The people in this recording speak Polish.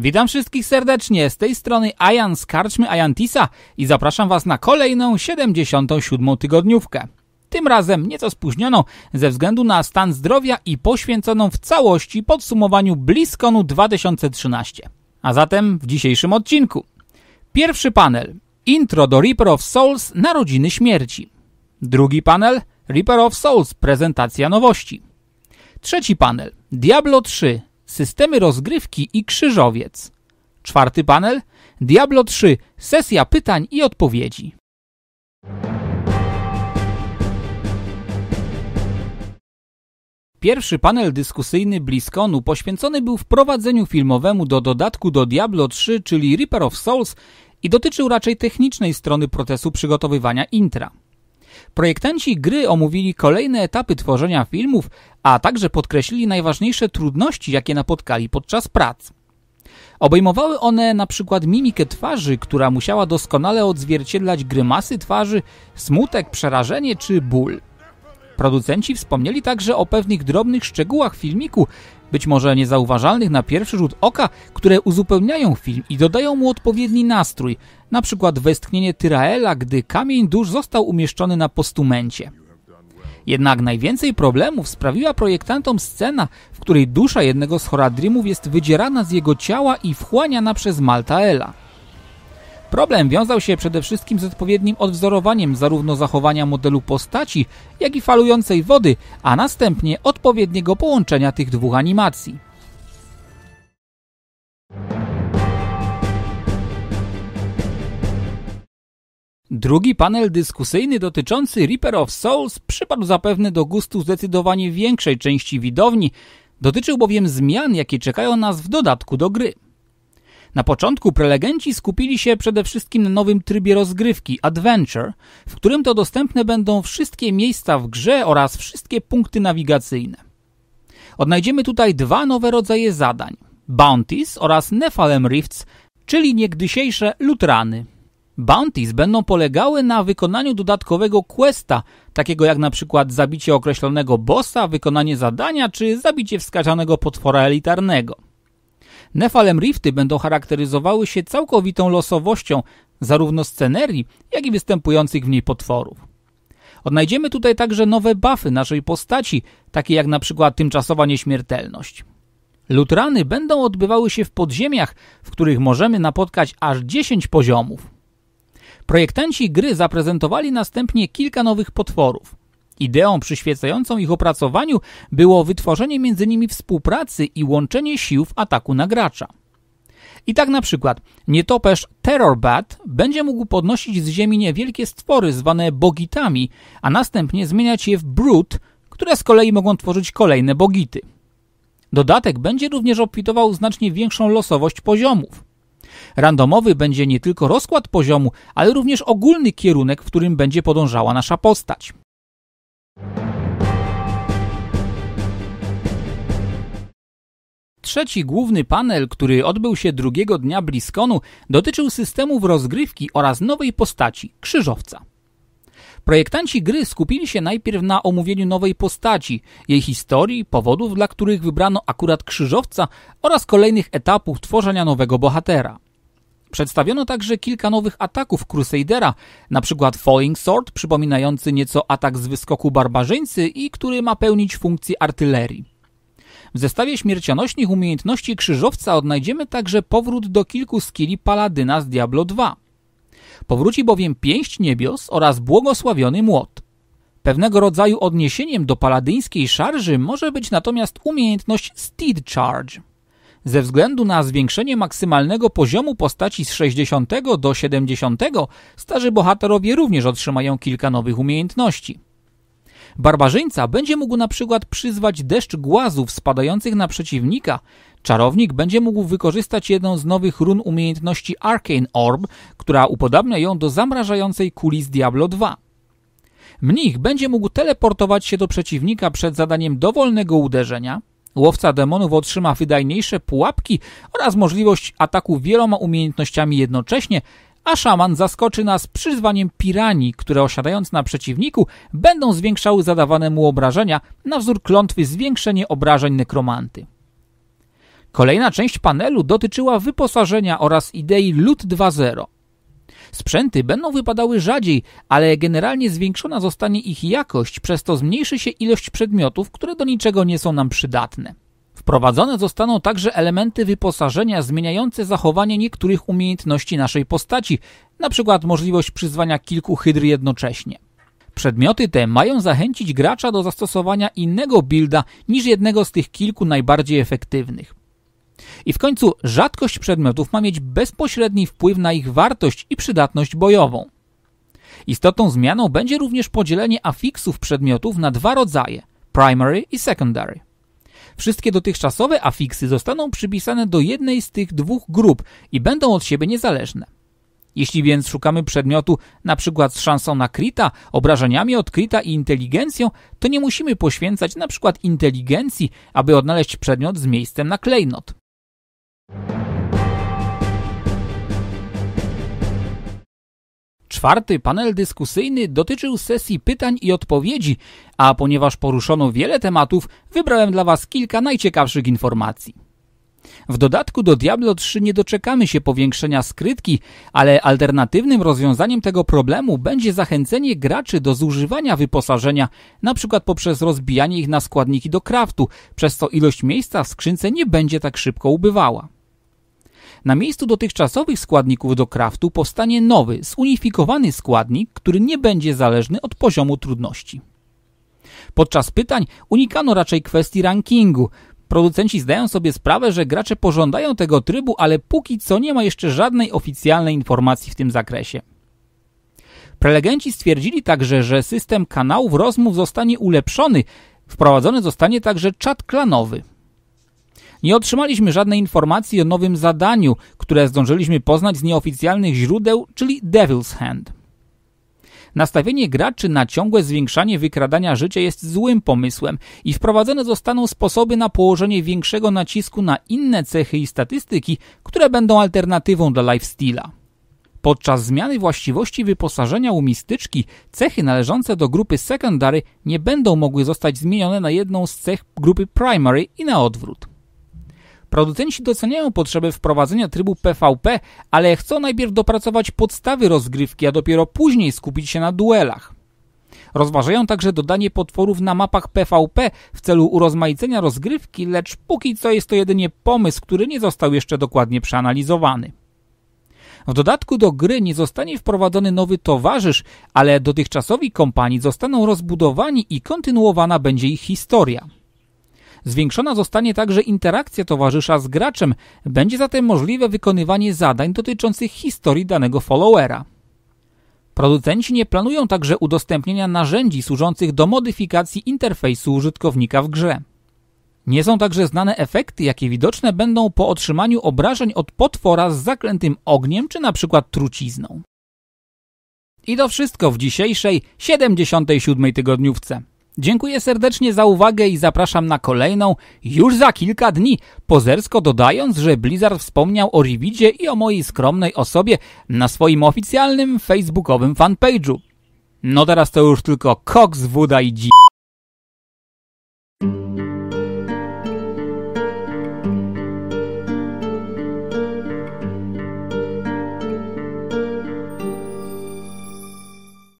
Witam wszystkich serdecznie, z tej strony Ajan z Karczmy Ajantisa i zapraszam Was na kolejną 77. tygodniówkę. Tym razem nieco spóźnioną ze względu na stan zdrowia i poświęconą w całości podsumowaniu BlizzConu 2013. A zatem w dzisiejszym odcinku. Pierwszy panel. Intro do Reaper of Souls Narodziny Śmierci. Drugi panel. Reaper of Souls Prezentacja Nowości. Trzeci panel. Diablo 3 systemy rozgrywki i krzyżowiec. Czwarty panel Diablo 3 sesja pytań i odpowiedzi. Pierwszy panel dyskusyjny BlizzConu poświęcony był wprowadzeniu filmowemu do dodatku do Diablo 3, czyli Reaper of Souls i dotyczył raczej technicznej strony procesu przygotowywania intra. Projektanci gry omówili kolejne etapy tworzenia filmów, a także podkreślili najważniejsze trudności, jakie napotkali podczas prac. Obejmowały one na przykład mimikę twarzy, która musiała doskonale odzwierciedlać grymasy twarzy, smutek, przerażenie czy ból. Producenci wspomnieli także o pewnych drobnych szczegółach filmiku, być może niezauważalnych na pierwszy rzut oka, które uzupełniają film i dodają mu odpowiedni nastrój, na przykład westchnienie Tyraela, gdy kamień dusz został umieszczony na postumencie. Jednak najwięcej problemów sprawiła projektantom scena, w której dusza jednego z Horadrimów jest wydzierana z jego ciała i wchłaniana przez Maltaela. Problem wiązał się przede wszystkim z odpowiednim odwzorowaniem zarówno zachowania modelu postaci, jak i falującej wody, a następnie odpowiedniego połączenia tych dwóch animacji. Drugi panel dyskusyjny dotyczący Reaper of Souls przypadł zapewne do gustu zdecydowanie większej części widowni, dotyczył bowiem zmian, jakie czekają nas w dodatku do gry. Na początku prelegenci skupili się przede wszystkim na nowym trybie rozgrywki Adventure, w którym to dostępne będą wszystkie miejsca w grze oraz wszystkie punkty nawigacyjne. Odnajdziemy tutaj dwa nowe rodzaje zadań: Bounties oraz Nephalem Rifts, czyli niegdysiejsze lutrany. Bounties będą polegały na wykonaniu dodatkowego questa, takiego jak na przykład zabicie określonego bossa, wykonanie zadania czy zabicie wskazanego potwora elitarnego. Nefalem Rifty będą charakteryzowały się całkowitą losowością zarówno scenerii, jak i występujących w niej potworów. Odnajdziemy tutaj także nowe buffy naszej postaci, takie jak na przykład tymczasowa nieśmiertelność. Lutrany będą odbywały się w podziemiach, w których możemy napotkać aż 10 poziomów. Projektanci gry zaprezentowali następnie kilka nowych potworów. Ideą przyświecającą ich opracowaniu było wytworzenie między nimi współpracy i łączenie sił w ataku na gracza. I tak na przykład nietoperz Terrorbat będzie mógł podnosić z ziemi niewielkie stwory zwane bogitami, a następnie zmieniać je w brut, które z kolei mogą tworzyć kolejne bogity. Dodatek będzie również obfitował znacznie większą losowość poziomów. Randomowy będzie nie tylko rozkład poziomu, ale również ogólny kierunek, w którym będzie podążała nasza postać. Trzeci główny panel, który odbył się drugiego dnia Bliskonu, dotyczył systemów rozgrywki oraz nowej postaci krzyżowca. Projektanci gry skupili się najpierw na omówieniu nowej postaci, jej historii, powodów, dla których wybrano akurat krzyżowca oraz kolejnych etapów tworzenia nowego bohatera. Przedstawiono także kilka nowych ataków Crusadera, np. Falling Sword, przypominający nieco atak z wyskoku barbarzyńcy i który ma pełnić funkcję artylerii. W zestawie śmiercionośnych umiejętności krzyżowca odnajdziemy także powrót do kilku skili Paladyna z Diablo 2. Powróci bowiem pięść niebios oraz błogosławiony młot. Pewnego rodzaju odniesieniem do paladyńskiej szarży może być natomiast umiejętność Steed Charge. Ze względu na zwiększenie maksymalnego poziomu postaci z 60 do 70, starzy bohaterowie również otrzymają kilka nowych umiejętności. Barbarzyńca będzie mógł na przykład przyzwać deszcz głazów spadających na przeciwnika. Czarownik będzie mógł wykorzystać jedną z nowych run umiejętności Arcane Orb, która upodabnia ją do zamrażającej kuli z Diablo 2. Mnich będzie mógł teleportować się do przeciwnika przed zadaniem dowolnego uderzenia. Łowca demonów otrzyma wydajniejsze pułapki oraz możliwość ataku wieloma umiejętnościami jednocześnie, a szaman zaskoczy nas przyzwaniem piranii, które osiadając na przeciwniku będą zwiększały zadawane mu obrażenia na wzór klątwy zwiększenie obrażeń nekromanty. Kolejna część panelu dotyczyła wyposażenia oraz idei LUT 2.0. Sprzęty będą wypadały rzadziej, ale generalnie zwiększona zostanie ich jakość, przez to zmniejszy się ilość przedmiotów, które do niczego nie są nam przydatne. Wprowadzone zostaną także elementy wyposażenia zmieniające zachowanie niektórych umiejętności naszej postaci, np. możliwość przyzwania kilku hydr jednocześnie. Przedmioty te mają zachęcić gracza do zastosowania innego builda niż jednego z tych kilku najbardziej efektywnych. I w końcu rzadkość przedmiotów ma mieć bezpośredni wpływ na ich wartość i przydatność bojową. Istotną zmianą będzie również podzielenie afiksów przedmiotów na dwa rodzaje – primary i secondary. Wszystkie dotychczasowe afiksy zostaną przypisane do jednej z tych dwóch grup i będą od siebie niezależne. Jeśli więc szukamy przedmiotu na przykład z szansą nakryta, Krita, obrażeniami od Krita i inteligencją, to nie musimy poświęcać na przykład inteligencji, aby odnaleźć przedmiot z miejscem na klejnot. Czwarty panel dyskusyjny dotyczył sesji pytań i odpowiedzi, a ponieważ poruszono wiele tematów, wybrałem dla Was kilka najciekawszych informacji. W dodatku do Diablo 3 nie doczekamy się powiększenia skrytki, ale alternatywnym rozwiązaniem tego problemu będzie zachęcenie graczy do zużywania wyposażenia, np. poprzez rozbijanie ich na składniki do kraftu, przez co ilość miejsca w skrzynce nie będzie tak szybko ubywała. Na miejscu dotychczasowych składników do kraftu powstanie nowy, zunifikowany składnik, który nie będzie zależny od poziomu trudności. Podczas pytań unikano raczej kwestii rankingu. Producenci zdają sobie sprawę, że gracze pożądają tego trybu, ale póki co nie ma jeszcze żadnej oficjalnej informacji w tym zakresie. Prelegenci stwierdzili także, że system kanałów rozmów zostanie ulepszony, wprowadzony zostanie także czat klanowy. Nie otrzymaliśmy żadnej informacji o nowym zadaniu, które zdążyliśmy poznać z nieoficjalnych źródeł, czyli Devil's Hand. Nastawienie graczy na ciągłe zwiększanie wykradania życia jest złym pomysłem i wprowadzone zostaną sposoby na położenie większego nacisku na inne cechy i statystyki, które będą alternatywą dla lifestyla. Podczas zmiany właściwości wyposażenia u mistyczki cechy należące do grupy secondary nie będą mogły zostać zmienione na jedną z cech grupy primary i na odwrót. Producenci doceniają potrzebę wprowadzenia trybu PvP, ale chcą najpierw dopracować podstawy rozgrywki, a dopiero później skupić się na duelach. Rozważają także dodanie potworów na mapach PvP w celu urozmaicenia rozgrywki, lecz póki co jest to jedynie pomysł, który nie został jeszcze dokładnie przeanalizowany. W dodatku do gry nie zostanie wprowadzony nowy towarzysz, ale dotychczasowi kompanii zostaną rozbudowani i kontynuowana będzie ich historia. Zwiększona zostanie także interakcja towarzysza z graczem, będzie zatem możliwe wykonywanie zadań dotyczących historii danego followera. Producenci nie planują także udostępnienia narzędzi służących do modyfikacji interfejsu użytkownika w grze. Nie są także znane efekty, jakie widoczne będą po otrzymaniu obrażeń od potwora z zaklętym ogniem czy na przykład trucizną. I to wszystko w dzisiejszej 77. tygodniówce. Dziękuję serdecznie za uwagę i zapraszam na kolejną już za kilka dni. Pozersko dodając, że Blizzard wspomniał o Rividzie i o mojej skromnej osobie na swoim oficjalnym facebookowym fanpage'u. No teraz to już tylko koks, woda i dzi...